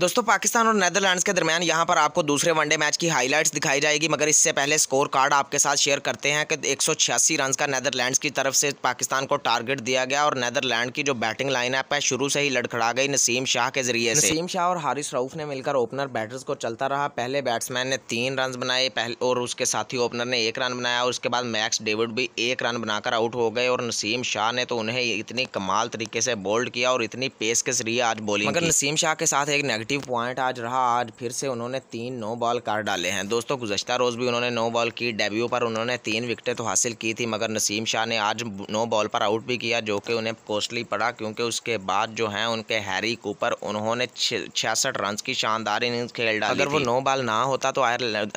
दोस्तों पाकिस्तान और नेदरलैंड्स के दरमियान यहां पर आपको दूसरे वनडे मैच की हाइलाइट्स दिखाई जाएगी मगर इससे पहले स्कोर कार्ड आपके साथ शेयर करते हैं कि एक रन का नेदरलैंड्स की तरफ से पाकिस्तान को टारगेट दिया गया और नेदरलैंड की जो बैटिंग लाइनअप है शुरू से ही लड़खड़ा गई नसीम शाह के जरिए नसीम शाह और हारिस रऊफ ने मिलकर ओपनर बैटर्स को चलता रहा पहले बैट्समैन ने तीन रन बनाए और उसके साथ ही ओपनर ने एक रन बनाया और उसके बाद मैक्स डेविड भी एक रन बनाकर आउट हो गए और नसीम शाह ने तो उन्हें इतनी कमाल तरीके से बोल्ड किया और इतनी पेस के जरिए आज बोलिंग मगर नसीम शाह के साथ एक नेगेटिव पॉइंट आज रहा आज फिर से उन्होंने तीन नो बॉल कर डाले हैं दोस्तों गुजशत रोज़ भी उन्होंने नो बॉल की डेब्यू पर उन्होंने तीन विकटें तो हासिल की थी मगर नसीम शाह ने आज नो बॉल पर आउट भी किया जो कि उन्हें कॉस्टली पड़ा क्योंकि उसके बाद जो है उनके हैरी कूपर उन्होंने छियासठ रन की शानदार इनिंग्स खेल डाली अगर वो नो बॉल ना होता तो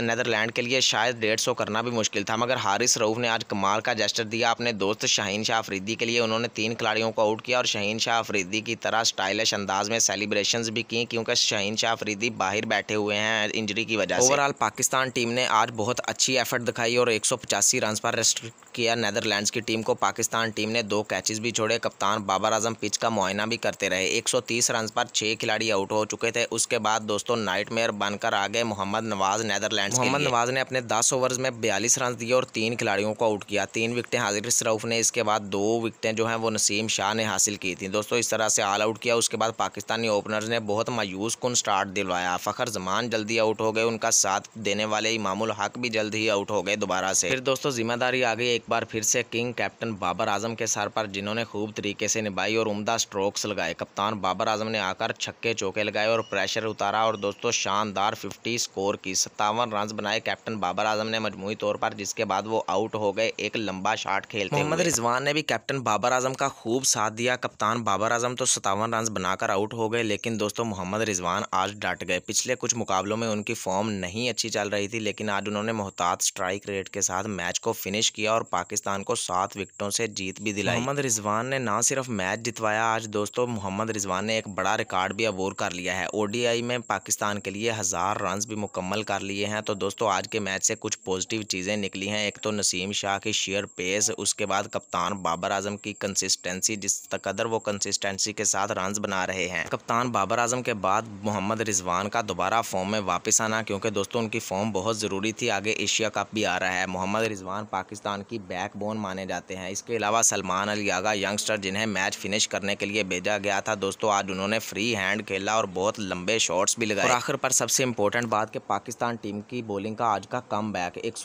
नैदरलैंड के लिए शायद डेढ़ सौ करना भी मुश्किल था मगर हारिस रऊफ ने आज कमाल का जेस्टर दिया अपने दोस्त शाहीन शाह अफरीदी के लिए उन्होंने तीन खिलाड़ियों को आउट किया और शाहीन शाह अफरीदी की तरह स्टाइलिश अंदाज में सेलिब्रेशन भी की क्योंकि पेसकश शहीन शाह अफरीदी बाहर बैठे हुए हैं इंजरी की वजह से ओवरऑल पाकिस्तान टीम ने आज बहुत अच्छी एफर्ट दिखाई और एक सौ पचासी रन पर रेस्ट्रिक्ट किया नैदरलैंड्स की टीम को पाकिस्तान टीम ने दो कैचेस भी छोड़े कप्तान बाबर आजम पिच का मुआयना भी करते रहे 130 रन पर छह खिलाड़ी आउट हो चुके थे उसके बाद दोस्तों नाइट मेयर बनकर आ गए मोहम्मद नवाज नैदरलैंड मोहम्मद नवाज ने अपने दस ओवर में बयालीस रन दिए और तीन खिलाड़ियों को आउट किया तीन विकटें हाजिर सरूफ ने इसके बाद दो विकटें जो है वो नसीम शाह ने हासिल की थी दोस्तों इस तरह से ऑल आउट किया उसके बाद पाकिस्तानी ओपनर्स ने बहुत मायूस कन स्टार्ट दिलवाया फ़खर जमान जल्दी आउट हो गए उनका साथ देने वाले इमामुल हक भी जल्द ही आउट हो गए दोबारा से फिर दोस्तों जिम्मेदारी आ गई एक बार फिर से किंग कैप्टन बाबर आजम के सर पर जिन्होंने खूब तरीके से निभाई और उमदा स्ट्रोक्स लगाए कप्तान बाबर आजम ने आकर छक्के चौके लगाए और प्रेशर उतारा और दोस्तों शानदार फिफ्टी स्कोर की सत्तावन रन बनाए कैप्टन बाबर आजम ने मजमुई तौर पर जिसके बाद वो आउट हो गए एक लंबा शार्ट खेलते मोहम्मद रिजवान ने भी कैप्टन बाबर आजम का खूब साथ दिया कप्तान बाबर आजम तो सत्तावन रन बनाकर आउट हो गए लेकिन दोस्तों मोहम्मद रिजवान आज डट गए पिछले कुछ मुकाबलों में उनकी फॉर्म नहीं अच्छी चल रही थी लेकिन आज उन्होंने मोहतात स्ट्राइक रेट के साथ मैच को फिनिश किया और पाकिस्तान को सात विकेटों से जीत भी दिलाई मोहम्मद रिजवान ने ना सिर्फ मैच जितवाया आज दोस्तों मोहम्मद रिजवान ने एक बड़ा रिकॉर्ड भी अबूर कर लिया है ओडीआई में पाकिस्तान के लिए हज़ार रन भी मुकम्मल कर लिए हैं तो दोस्तों आज के मैच से कुछ पॉजिटिव चीज़ें निकली हैं एक तो नसीम शाह की शेयर पेस उसके बाद कप्तान बाबर आजम की कंसिस्टेंसी जिस तकदर वो कंसिस्टेंसी के साथ रन बना रहे हैं कप्तान बाबर आजम के बाद मोहम्मद रिजवान का दोबारा फॉर्म में वापस आना क्योंकि दोस्तों उनकी फॉर्म बहुत ज़रूरी थी आगे एशिया कप भी आ रहा है मोहम्मद रिजवान पाकिस्तान की बैकबोन माने जाते हैं इसके अलावा सलमान अली आगा यंगस्टर जिन्हें मैच फिनिश करने के लिए भेजा गया था दोस्तों आज उन्होंने फ्री हैंड खेला और बहुत लंबे शॉट्स भी लगाए और आखिर पर सबसे इंपॉर्टेंट बात कि पाकिस्तान टीम की बॉलिंग का आज का कम बैक एक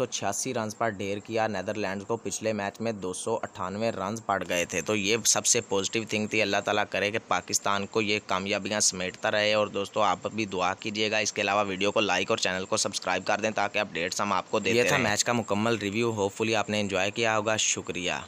रन पर ढेर किया नैदरलैंड को पिछले मैच में दो रन पड़ गए थे तो ये सबसे पॉजिटिव थिंग थी अल्लाह तला करे कि पाकिस्तान को ये कामयाबियाँ समेटता रहे और दोस्तों आप भी दुआ कीजिएगा इसके अलावा वीडियो को लाइक और चैनल को सब्सक्राइब कर दें ताकि अपडेट्स हम आपको दे ये था मैच का मुकम्मल रिव्यू होपफुली आपने इन्जॉय क्या होगा शुक्रिया